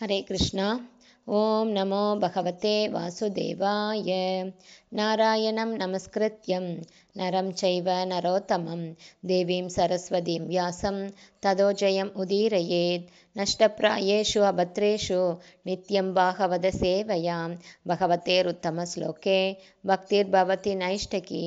हरे कृष्णा ॐ नमो भगवते वासुदेवाय नारायणं नमस्कृत्यं नरं चैव नरोत्तमं देवीं सरस्वतीं व्यासं जयम् उदीरयेत् नष्टप्रायेषु अभद्रेषु नित्यं भागवदसेवयां भगवतेरुत्तमश्लोके भक्तिर्भवति नैष्टकी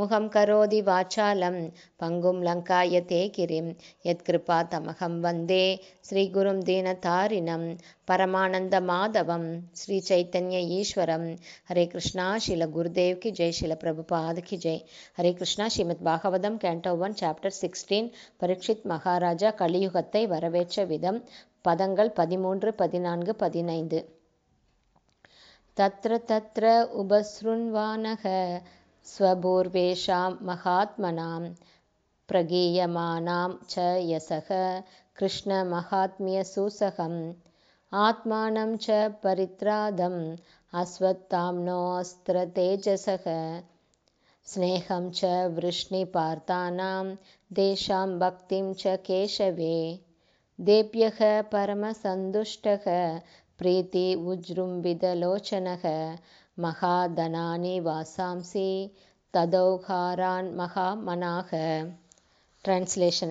मुखं करोति वाचालं पङ्गुं लङ्कायते किरिं गिरिं यत्कृपातमहं वन्दे श्रीगुरुं दीनतारिणं பரமானந்த மாதவம் ஸ்ரீ சைத்தன்ய ஈஸ்வரம் ஹரே கிருஷ்ணா ஷில குருதேவ் கி ஜெய் ஷில பிரபுபாத் கி ஜெய் Hare Krishna Srimad Bhagavatam canto one chapter sixteen Parikshit Maharaja கலியுகத்தை வரவேற்ற விதம் பதங்கள் பதிமூன்று பதினான்கு பதினைந்து தத்ர தத்ர மகாத்மனாம் பிரகீயமானாம் ச யசக கிருஷ்ண மகாத்மிய சூசகம் आत्मानं च परित्रादम् अश्वत्थाम्नोऽस्त्रतेजसः स्नेहं च वृष्णिपार्थानां तेषां भक्तिं च केशवे देभ्यः परमसन्तुष्टः प्रीति उज्जृम्भितलोचनः महाधनानि वासांसि तदौहारान् महामनाः Translation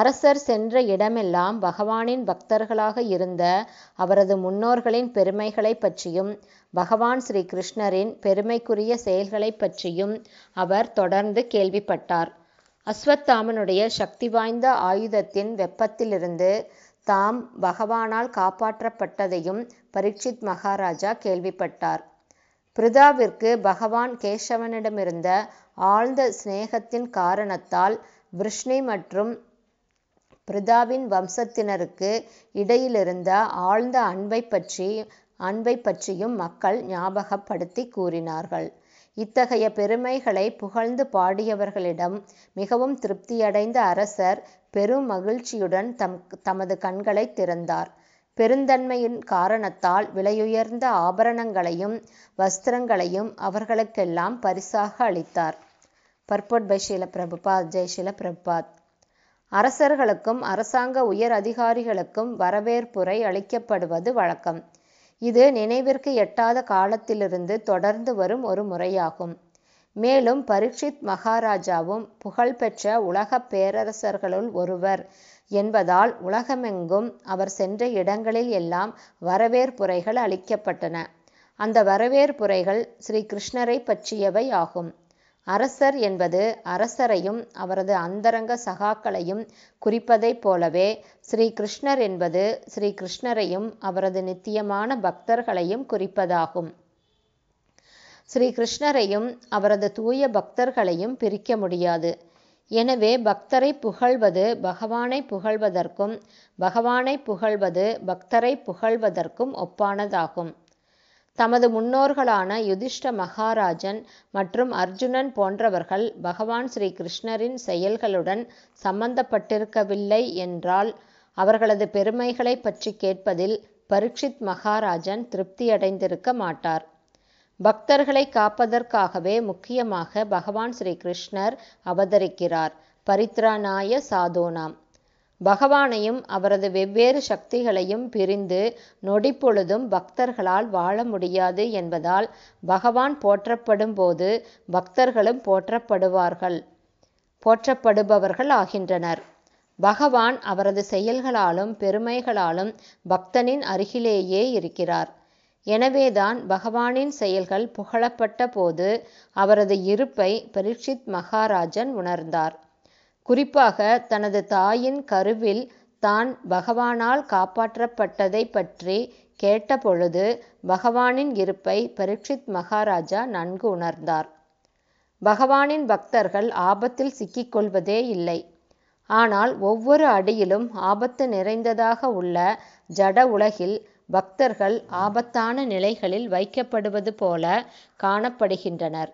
அரசர் சென்ற இடமெல்லாம் பகவானின் பக்தர்களாக இருந்த அவரது முன்னோர்களின் பெருமைகளைப் பற்றியும் பகவான் ஸ்ரீ கிருஷ்ணரின் பெருமைக்குரிய செயல்களைப் பற்றியும் அவர் தொடர்ந்து கேள்விப்பட்டார். அஸ்வத்தாமனுடைய சக்தி வாய்ந்த ஆயுதத்தின் வெப்பத்திலிருந்து தாம் பகவானால் காப்பாற்றப்பட்டதையும் பரீட்சித் மகாராஜா கேள்விப்பட்டார். பிரிதாவிற்கு பகவான் கேசவனிடமிருந்த ஆழ்ந்த சிநேகத்தின் காரணத்தால் விருஷ்ணி மற்றும் பிரதாவின் வம்சத்தினருக்கு இடையிலிருந்த ஆழ்ந்த அன்பைப் பற்றி அன்பைப் பற்றியும் மக்கள் ஞாபகப்படுத்தி கூறினார்கள். இத்தகைய பெருமைகளை புகழ்ந்து பாடியவர்களிடம் மிகவும் திருப்தியடைந்த அரசர் பெரும் மகிழ்ச்சியுடன் தம் தமது கண்களை திறந்தார். பெருந்தன்மையின் காரணத்தால் விலையுயர்ந்த ஆபரணங்களையும் வஸ்திரங்களையும் அவர்களுக்கெல்லாம் பரிசாக அளித்தார். பர்போட் பை ஷீல பிரபுபாத் ஜெய் ஷீல பிரபுபாத் அரசர்களுக்கும் அரசாங்க உயர் அதிகாரிகளுக்கும் வரவேற்புரை அளிக்கப்படுவது வழக்கம். இது நினைவிற்கு எட்டாத காலத்திலிருந்து தொடர்ந்து வரும் ஒரு முறையாகும். மேலும் பரீட்சித் மகாராஜாவும் புகழ்பெற்ற உலகப் பேரரசர்களுள் ஒருவர் என்பதால் உலகமெங்கும் அவர் சென்ற இடங்களில் எல்லாம் வரவேற்புரைகள் அளிக்கப்பட்டன. அந்த வரவேற்புரைகள் ஸ்ரீகிருஷ்ணரைப் பற்றியவை ஆகும். அரசர் என்பது அரசரையும் அவரது அந்தரங்க சகாக்களையும் குறிப்பதைப் போலவே ஸ்ரீ கிருஷ்ணர் என்பது ஸ்ரீ கிருஷ்ணரையும் அவரது நித்தியமான பக்தர்களையும் குறிப்பதாகும். ஸ்ரீ கிருஷ்ணரையும் அவரது தூய பக்தர்களையும் பிரிக்க முடியாது. எனவே பக்தரை புகழ்வது பகவானை புகழ்வதற்கும் பகவானை புகழ்வது பக்தரை புகழ்வதற்கும் ஒப்பானதாகும். தமது முன்னோர்களான யுதிஷ்ட மகாராஜன் மற்றும் அர்ஜுனன் போன்றவர்கள் பகவான் ஸ்ரீ கிருஷ்ணரின் செயல்களுடன் சம்பந்தப்பட்டிருக்கவில்லை என்றால் அவர்களது பெருமைகளை பற்றி கேட்பதில் பரீட்சித் மகாராஜன் திருப்தியடைந்திருக்க மாட்டார் பக்தர்களை காப்பதற்காகவே முக்கியமாக பகவான் ஸ்ரீ கிருஷ்ணர் அவதரிக்கிறார் நாய சாதோனாம் பகவானையும் அவரது வெவ்வேறு சக்திகளையும் பிரிந்து நொடிப்பொழுதும் பக்தர்களால் வாழ முடியாது என்பதால் பகவான் போற்றப்படும் போது பக்தர்களும் போற்றப்படுவார்கள் போற்றப்படுபவர்கள் ஆகின்றனர் பகவான் அவரது செயல்களாலும் பெருமைகளாலும் பக்தனின் அருகிலேயே இருக்கிறார் எனவேதான் பகவானின் செயல்கள் புகழப்பட்ட போது அவரது இருப்பை பரீட்சித் மகாராஜன் உணர்ந்தார் குறிப்பாக தனது தாயின் கருவில் தான் பகவானால் காப்பாற்றப்பட்டதை பற்றி கேட்டபொழுது பகவானின் இருப்பை பரீட்சித் மகாராஜா நன்கு உணர்ந்தார் பகவானின் பக்தர்கள் ஆபத்தில் சிக்கிக்கொள்வதே இல்லை ஆனால் ஒவ்வொரு அடியிலும் ஆபத்து நிறைந்ததாக உள்ள ஜட உலகில் பக்தர்கள் ஆபத்தான நிலைகளில் வைக்கப்படுவது போல காணப்படுகின்றனர்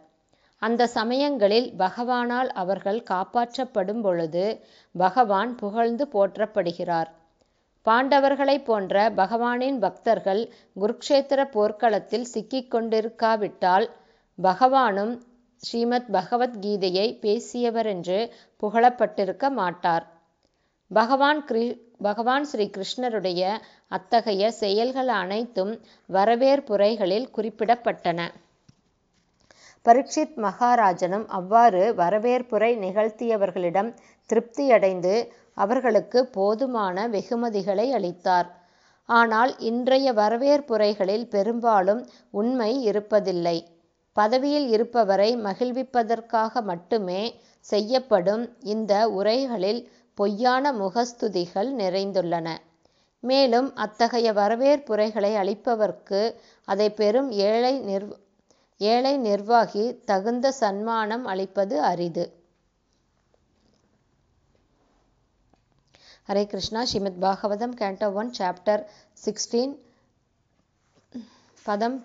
அந்த சமயங்களில் பகவானால் அவர்கள் காப்பாற்றப்படும் பொழுது பகவான் புகழ்ந்து போற்றப்படுகிறார் பாண்டவர்களைப் போன்ற பகவானின் பக்தர்கள் குருக்ஷேத்திர போர்க்களத்தில் சிக்கிக் கொண்டிருக்காவிட்டால் பகவானும் ஸ்ரீமத் பகவத்கீதையை பேசியவரென்று புகழப்பட்டிருக்க மாட்டார் பகவான் கிரி பகவான் ஸ்ரீ கிருஷ்ணருடைய அத்தகைய செயல்கள் அனைத்தும் வரவேற்புரைகளில் குறிப்பிடப்பட்டன பரீட்சித் மகாராஜனும் அவ்வாறு வரவேற்புரை நிகழ்த்தியவர்களிடம் திருப்தியடைந்து அவர்களுக்கு போதுமான வெகுமதிகளை அளித்தார். ஆனால் இன்றைய வரவேற்புரைகளில் பெரும்பாலும் உண்மை இருப்பதில்லை. பதவியில் இருப்பவரை மகிழ்விப்பதற்காக மட்டுமே செய்யப்படும் இந்த உரைகளில் பொய்யான முகஸ்துதிகள் நிறைந்துள்ளன. மேலும் அத்தகைய வரவேற்புரைகளை அளிப்பவர்க்கு அதை பெரும் ஏழை நிர் ஏழை நிர்வாகி தகுந்த சன்மானம் அளிப்பது அரிது. Hare Krishna Srimad Bhagavatam canto one chapter sixteen பதம்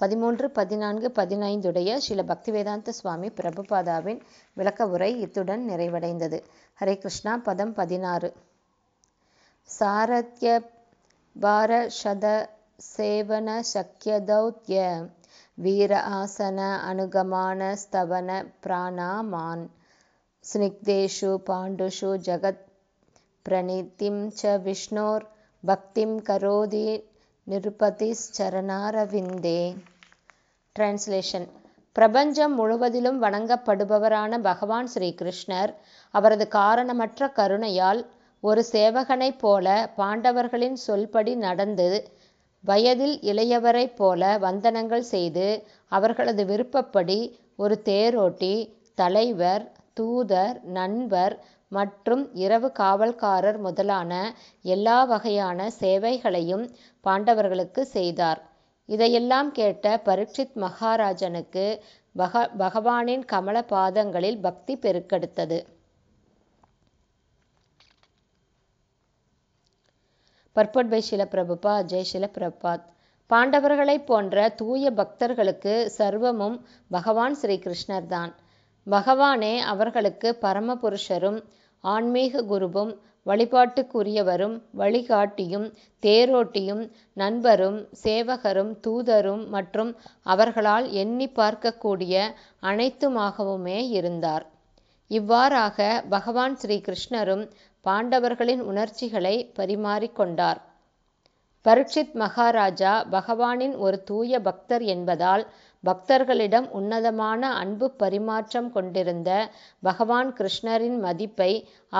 பதிமூன்று பதினான்கு பதினைந்துடைய ஸ்ரீல பக்திவேதாந்த சுவாமி பிரபுபாதாவின் விளக்க உரை இத்துடன் நிறைவடைந்தது ஹரே கிருஷ்ணா பதம் பதினாறு சாரத்ய பாரஷத சேவன சக்கியதௌத்யம் வீர ஆசன அனுகமான ஸ்தவன பிராணாமான் ஸ்னிக்தேஷு பாண்டுஷு ஜகத் பிரணீதிம் ச விஷ்ணோர் பக்திம் கரோதி நிருபதிச்சரணாரவிந்தே டிரான்ஸ்லேஷன் பிரபஞ்சம் முழுவதிலும் வணங்கப்படுபவரான பகவான் ஸ்ரீகிருஷ்ணர் அவரது காரணமற்ற கருணையால் ஒரு சேவகனைப் போல பாண்டவர்களின் சொல்படி நடந்து வயதில் இளையவரைப் போல வந்தனங்கள் செய்து அவர்களது விருப்பப்படி ஒரு தேரோட்டி, தலைவர், தூதர், நண்பர் மற்றும் இரவு காவல்காரர் முதலான எல்லா வகையான சேவைகளையும் பாண்டவர்களுக்கு செய்தார். இதையெல்லாம் கேட்ட பரீக்ஷித் மகாராஜனுக்கு பகவானின் கமல பாதங்களில் பக்தி பெருக்கெடுத்தது. பர்பட் பை ஷில பிரபுபா ஜெய் ஷில பிரபாத் பாண்டவர்களைப் போன்ற தூய பக்தர்களுக்கு சர்வமும் பகவான் ஸ்ரீகிருஷ்ணர் தான் பகவானே அவர்களுக்கு பரமபுருஷரும் ஆன்மீக குருவும் வழிபாட்டுக்குரியவரும் வழிகாட்டியும் தேரோட்டியும் நண்பரும் சேவகரும் தூதரும் மற்றும் அவர்களால் எண்ணி பார்க்கக்கூடிய அனைத்துமாகவுமே இருந்தார் இவ்வாறாக பகவான் ஸ்ரீ கிருஷ்ணரும் பாண்டவர்களின் உணர்ச்சிகளை பரிமாறிக்கொண்டார் பரீட்சித் மகாராஜா பகவானின் ஒரு தூய பக்தர் என்பதால் பக்தர்களிடம் உன்னதமான அன்பு பரிமாற்றம் கொண்டிருந்த பகவான் கிருஷ்ணரின் மதிப்பை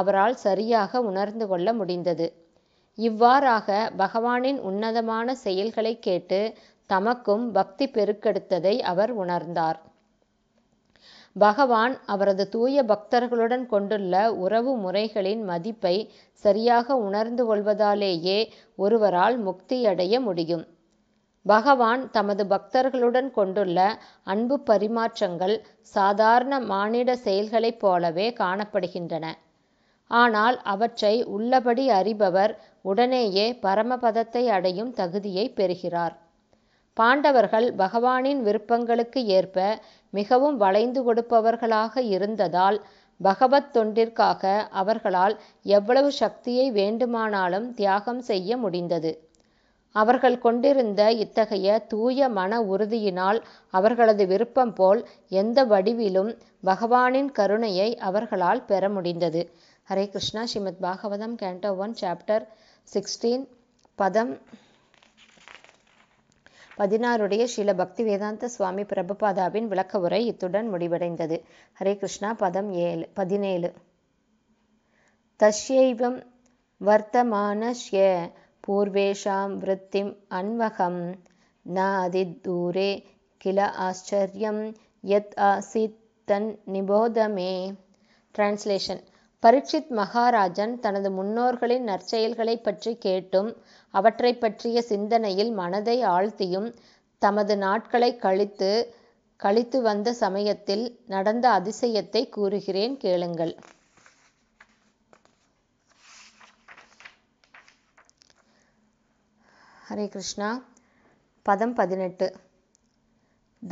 அவரால் சரியாக உணர்ந்து கொள்ள முடிந்தது இவ்வாறாக பகவானின் உன்னதமான செயல்களை கேட்டு தமக்கும் பக்தி பெருக்கெடுத்ததை அவர் உணர்ந்தார் பகவான் அவரது தூய பக்தர்களுடன் கொண்டுள்ள உறவு முறைகளின் மதிப்பை சரியாக உணர்ந்து கொள்வதாலேயே ஒருவரால் முக்தியடைய முடியும். பகவான் தமது பக்தர்களுடன் கொண்டுள்ள அன்பு பரிமாற்றங்கள் சாதாரண மானிட செயல்களைப் போலவே காணப்படுகின்றன. ஆனால் அவற்றை உள்ளபடி அறிபவர் உடனேயே பரமபதத்தை அடையும் தகுதியைப் பெறுகிறார். பாண்டவர்கள் பகவானின் விருப்பங்களுக்கு ஏற்ப மிகவும் வளைந்து கொடுப்பவர்களாக இருந்ததால் பகவத் தொண்டிற்காக அவர்களால் எவ்வளவு சக்தியை வேண்டுமானாலும் தியாகம் செய்ய முடிந்தது அவர்கள் கொண்டிருந்த இத்தகைய தூய மன உறுதியினால் அவர்களது விருப்பம் போல் எந்த வடிவிலும் பகவானின் கருணையை அவர்களால் பெற முடிந்தது Hare Krishna Srimad Bhagavatam canto one chapter sixteen பதம் பதினாறுடைய ஸ்ரீல பக்தி வேதாந்த சுவாமி பிரபுபாதாவின் விளக்க உரை இத்துடன் முடிவடைந்தது ஹரே கிருஷ்ணா பதம் ஏழு பதினேழு தஷ்யைவம் வர்த்தமானஸ்ய பூர்வேஷாம் விருத்திம் அன்வகம் தூரே கில ஆச்சரியம் யத் ஆசித் தன் நிபோதமே டிரான்ஸ்லேஷன் பரீட்சித் மகாராஜன் தனது முன்னோர்களின் நற்செயல்களைப் பற்றி கேட்டும் அவற்றை பற்றிய சிந்தனையில் மனதை ஆழ்த்தியும் தமது நாட்களை கழித்து கழித்து வந்த சமயத்தில் நடந்த அதிசயத்தை கூறுகிறேன் கேளுங்கள். ஹரே கிருஷ்ணா பதம் பதினெட்டு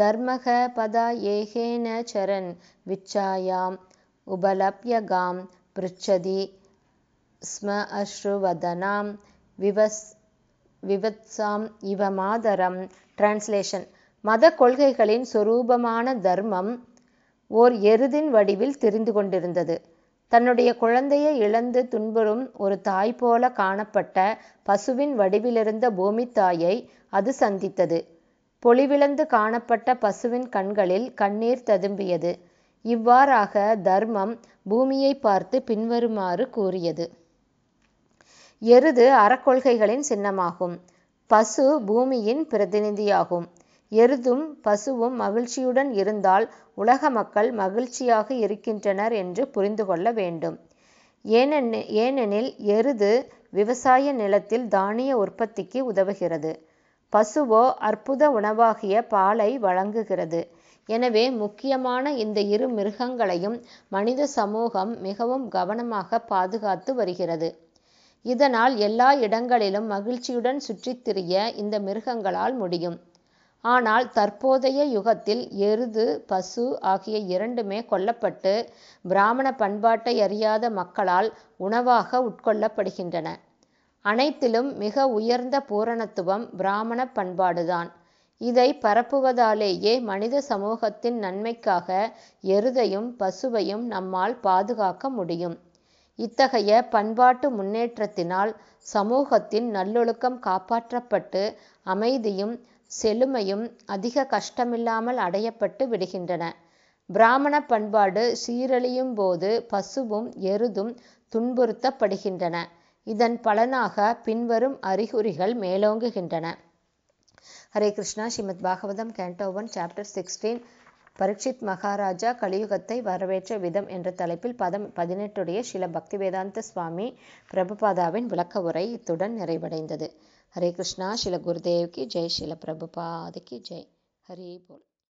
தர்மக பதா ஏகேன சரண் விச்சாயாம் உபலப்யகாம் பிருச்சதி ஸ்ம स्म விவஸ் விவத்சாம் இவ மாதரம் டிரான்ஸ்லேஷன் மத கொள்கைகளின் சொரூபமான தர்மம் ஓர் எருதின் வடிவில் தெரிந்து கொண்டிருந்தது தன்னுடைய குழந்தையை இழந்து துன்புறும் ஒரு தாய் போல காணப்பட்ட பசுவின் வடிவிலிருந்த பூமி தாயை அது சந்தித்தது பொலிவிழந்து காணப்பட்ட பசுவின் கண்களில் கண்ணீர் ததும்பியது இவ்வாறாக தர்மம் பூமியை பார்த்து பின்வருமாறு கூறியது எருது அறக்கொள்கைகளின் சின்னமாகும் பசு பூமியின் பிரதிநிதியாகும் எருதும் பசுவும் மகிழ்ச்சியுடன் இருந்தால் உலக மக்கள் மகிழ்ச்சியாக இருக்கின்றனர் என்று புரிந்து கொள்ள வேண்டும் ஏனென்ன ஏனெனில் எருது விவசாய நிலத்தில் தானிய உற்பத்திக்கு உதவுகிறது பசுவோ அற்புத உணவாகிய பாலை வழங்குகிறது எனவே முக்கியமான இந்த இரு மிருகங்களையும் மனித சமூகம் மிகவும் கவனமாக பாதுகாத்து வருகிறது இதனால் எல்லா இடங்களிலும் மகிழ்ச்சியுடன் சுற்றித் திரிய இந்த மிருகங்களால் முடியும் ஆனால் தற்போதைய யுகத்தில் எருது பசு ஆகிய இரண்டுமே கொல்லப்பட்டு பிராமண பண்பாட்டை அறியாத மக்களால் உணவாக உட்கொள்ளப்படுகின்றன அனைத்திலும் மிக உயர்ந்த பூரணத்துவம் பிராமண பண்பாடுதான் இதை பரப்புவதாலேயே மனித சமூகத்தின் நன்மைக்காக எருதையும் பசுவையும் நம்மால் பாதுகாக்க முடியும். இத்தகைய பண்பாட்டு முன்னேற்றத்தினால் சமூகத்தின் நல்லொழுக்கம் காப்பாற்றப்பட்டு அமைதியும் செழுமையும் அதிக கஷ்டமில்லாமல் அடையப்பட்டு விடுகின்றன. பிராமண பண்பாடு சீரழியும் போது பசுவும் எருதும் துன்புறுத்தப்படுகின்றன. இதன் பலனாக பின்வரும் அறிகுறிகள் மேலோங்குகின்றன. Hare Krishna Srimad Bhagavatam canto one chapter sixteen Parikshit Maharaja கலியுகத்தை வரவேற்ற விதம் என்ற தலைப்பில் பதம் பதினெட்டுடைய பக்தி பக்திவேதாந்த சுவாமி பிரபுபாதாவின் விளக்க உரை இத்துடன் நிறைவடைந்தது ஹரே கிருஷ்ணா சில குருதேவ்கி ஜெய் சில பிரபுபாதிக்கு ஜெய் ஹரி போல்